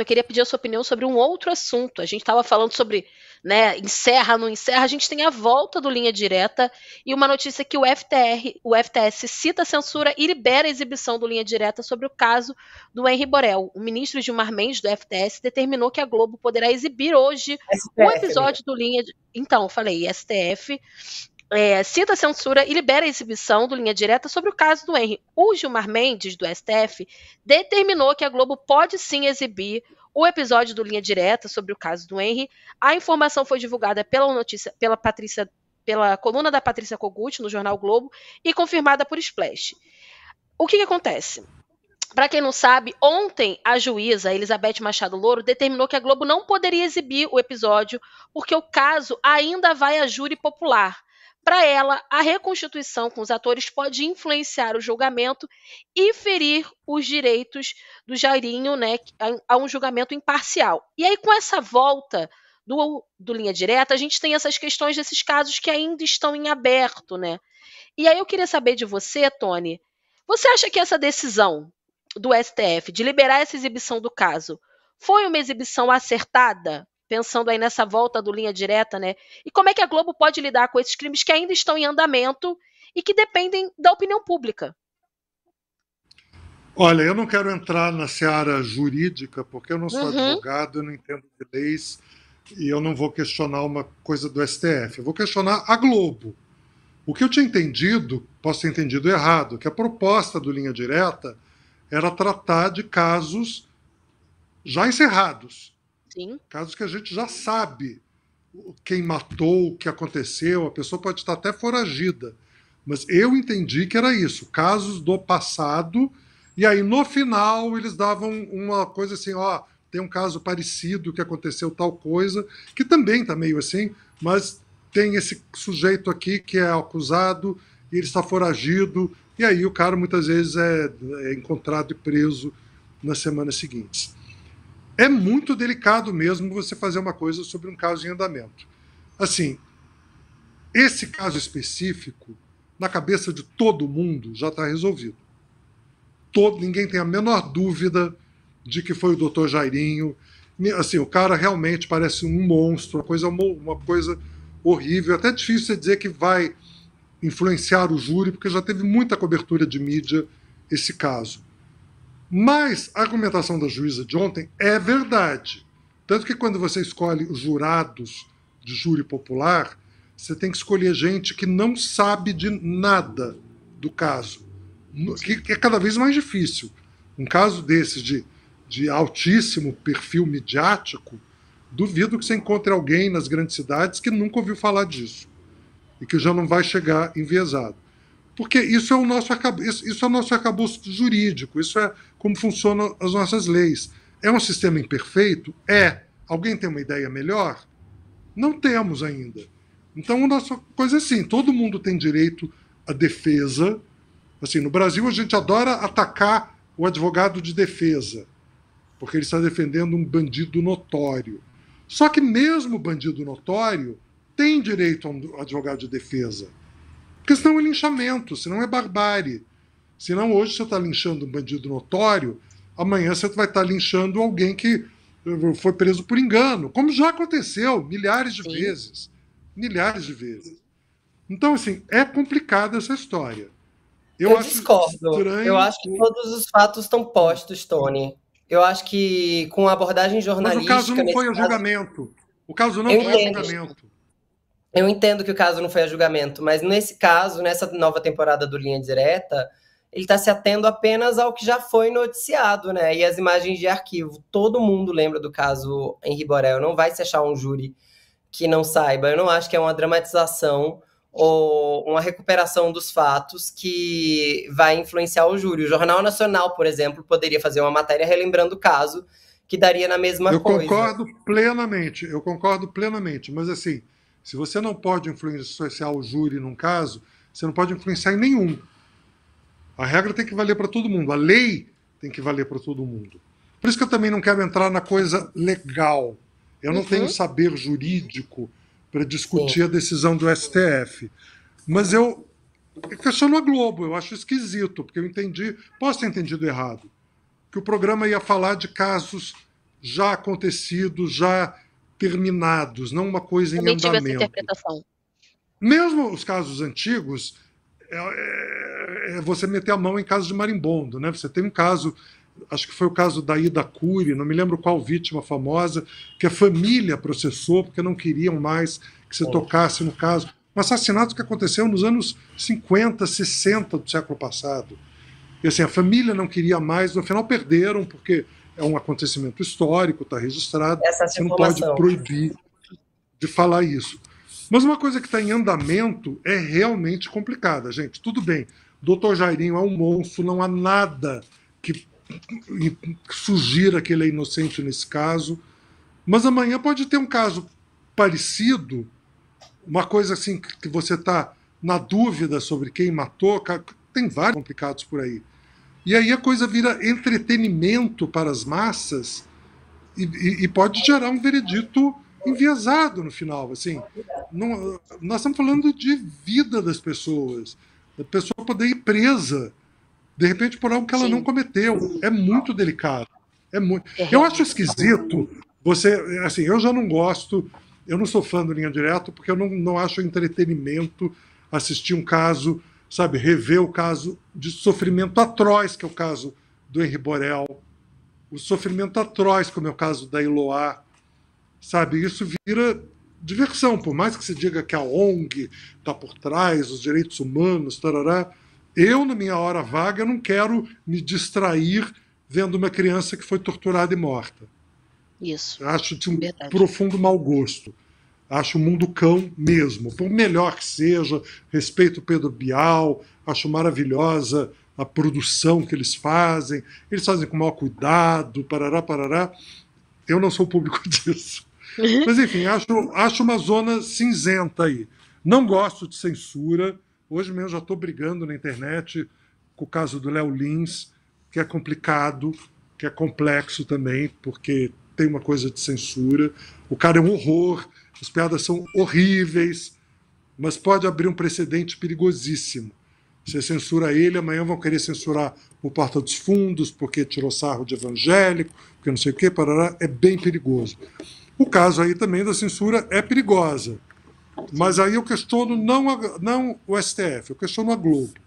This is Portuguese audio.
eu queria pedir a sua opinião sobre um outro assunto. A gente estava falando sobre né, encerra, não encerra. A gente tem a volta do Linha Direta e uma notícia que o, FTR, o FTS cita censura e libera a exibição do Linha Direta sobre o caso do Henri Borel. O ministro Gilmar Mendes, do FTS, determinou que a Globo poderá exibir hoje STF, um né? episódio do Linha... De... Então, falei, STF é, cita a censura e libera a exibição do Linha Direta sobre o caso do Henry. O Gilmar Mendes, do STF, determinou que a Globo pode sim exibir o episódio do Linha Direta sobre o caso do Henry. A informação foi divulgada pela notícia, pela Patrícia, pela coluna da Patrícia Kogut no jornal Globo e confirmada por Splash. O que, que acontece? Para quem não sabe, ontem a juíza Elizabeth Machado Louro determinou que a Globo não poderia exibir o episódio porque o caso ainda vai a júri popular. Para ela, a reconstituição com os atores pode influenciar o julgamento e ferir os direitos do Jairinho né, a um julgamento imparcial. E aí, com essa volta do, do Linha Direta, a gente tem essas questões desses casos que ainda estão em aberto. Né? E aí eu queria saber de você, Tony, você acha que essa decisão do STF de liberar essa exibição do caso foi uma exibição acertada? pensando aí nessa volta do linha direta, né? E como é que a Globo pode lidar com esses crimes que ainda estão em andamento e que dependem da opinião pública? Olha, eu não quero entrar na seara jurídica, porque eu não sou uhum. advogado, eu não entendo de leis e eu não vou questionar uma coisa do STF. Eu vou questionar a Globo. O que eu tinha entendido, posso ter entendido errado, que a proposta do Linha Direta era tratar de casos já encerrados, Sim. Casos que a gente já sabe quem matou, o que aconteceu, a pessoa pode estar até foragida. Mas eu entendi que era isso, casos do passado, e aí no final eles davam uma coisa assim, ó, tem um caso parecido que aconteceu tal coisa, que também está meio assim, mas tem esse sujeito aqui que é acusado, e ele está foragido, e aí o cara muitas vezes é, é encontrado e preso nas semanas seguintes é muito delicado mesmo você fazer uma coisa sobre um caso em andamento. Assim, esse caso específico, na cabeça de todo mundo, já está resolvido. Todo, ninguém tem a menor dúvida de que foi o doutor Jairinho. Assim, o cara realmente parece um monstro, uma coisa, uma coisa horrível. É até difícil dizer que vai influenciar o júri, porque já teve muita cobertura de mídia esse caso. Mas a argumentação da juíza de ontem é verdade. Tanto que quando você escolhe os jurados de júri popular, você tem que escolher gente que não sabe de nada do caso, que é cada vez mais difícil. Um caso desse de, de altíssimo perfil midiático, duvido que você encontre alguém nas grandes cidades que nunca ouviu falar disso e que já não vai chegar enviesado. Porque isso é o nosso arcabouço, isso é o nosso arcabouço jurídico, isso é como funcionam as nossas leis. É um sistema imperfeito? É. Alguém tem uma ideia melhor? Não temos ainda. Então, a nossa coisa é assim: todo mundo tem direito à defesa. Assim, no Brasil, a gente adora atacar o advogado de defesa, porque ele está defendendo um bandido notório. Só que, mesmo o bandido notório tem direito a um advogado de defesa. Porque senão é linchamento, senão é barbárie. Senão hoje você está linchando um bandido notório, amanhã você vai estar tá linchando alguém que eh, foi preso por engano, como já aconteceu milhares de Sim. vezes. Milhares de vezes. Então, assim, é complicada essa história. Eu, eu discordo. Estranho... Eu acho que todos os fatos estão postos, Tony. Eu acho que com a abordagem jornalística. Mas o caso não foi caso... julgamento. O caso não eu foi entendo. julgamento. Eu entendo que o caso não foi a julgamento, mas nesse caso, nessa nova temporada do Linha Direta, ele está se atendo apenas ao que já foi noticiado, né? E as imagens de arquivo. Todo mundo lembra do caso Henri Borel. Não vai se achar um júri que não saiba. Eu não acho que é uma dramatização ou uma recuperação dos fatos que vai influenciar o júri. O Jornal Nacional, por exemplo, poderia fazer uma matéria relembrando o caso que daria na mesma eu coisa. Eu concordo plenamente. Eu concordo plenamente. Mas assim se você não pode influenciar o júri num caso, você não pode influenciar em nenhum. A regra tem que valer para todo mundo, a lei tem que valer para todo mundo. Por isso que eu também não quero entrar na coisa legal. Eu não uhum. tenho saber jurídico para discutir Sim. a decisão do STF. Mas eu é questiono a Globo, eu acho esquisito, porque eu entendi, posso ter entendido errado, que o programa ia falar de casos já acontecidos, já terminados, não uma coisa em andamento. Tive essa interpretação. Mesmo os casos antigos, é, é, é você meter a mão em caso de marimbondo, né? Você tem um caso, acho que foi o caso da Ida Cury, não me lembro qual vítima famosa, que a família processou porque não queriam mais que se tocasse no caso. Um assassinato que aconteceu nos anos 50, 60 do século passado. E assim, a família não queria mais, no final perderam, porque é um acontecimento histórico, está registrado. Essa você não pode proibir de falar isso. Mas uma coisa que está em andamento é realmente complicada, gente. Tudo bem, doutor Jairinho é um monstro, não há nada que sugira que ele é inocente nesse caso. Mas amanhã pode ter um caso parecido, uma coisa assim que você está na dúvida sobre quem matou. Tem vários complicados por aí. E aí a coisa vira entretenimento para as massas e, e, e pode gerar um veredito enviesado no final. Assim, não, nós estamos falando de vida das pessoas, a pessoa poder ir presa de repente por algo que ela Sim. não cometeu. É muito delicado. É muito. É eu acho esquisito. Você, assim, eu já não gosto. Eu não sou fã do linha direto porque eu não, não acho entretenimento assistir um caso sabe, rever o caso de sofrimento atroz, que é o caso do Henri Borel, o sofrimento atroz, como é o caso da Iloá, sabe, isso vira diversão, por mais que se diga que a ONG está por trás, os direitos humanos, tarará, eu, na minha hora vaga, não quero me distrair vendo uma criança que foi torturada e morta. Isso. Acho de um Verdade. profundo mau gosto acho o mundo cão mesmo. Por melhor que seja, respeito o Pedro Bial, acho maravilhosa a produção que eles fazem, eles fazem com o maior cuidado, parará, parará. Eu não sou público disso. Uhum. Mas enfim, acho, acho uma zona cinzenta aí. Não gosto de censura. Hoje mesmo já estou brigando na internet com o caso do Léo Lins, que é complicado, que é complexo também, porque tem uma coisa de censura. O cara é um horror as piadas são horríveis, mas pode abrir um precedente perigosíssimo. Você censura ele, amanhã vão querer censurar o Porta dos Fundos, porque tirou sarro de evangélico, porque não sei o que, parará, é bem perigoso. O caso aí também da censura é perigosa. Mas aí eu questiono não, a, não o STF, eu questiono a Globo.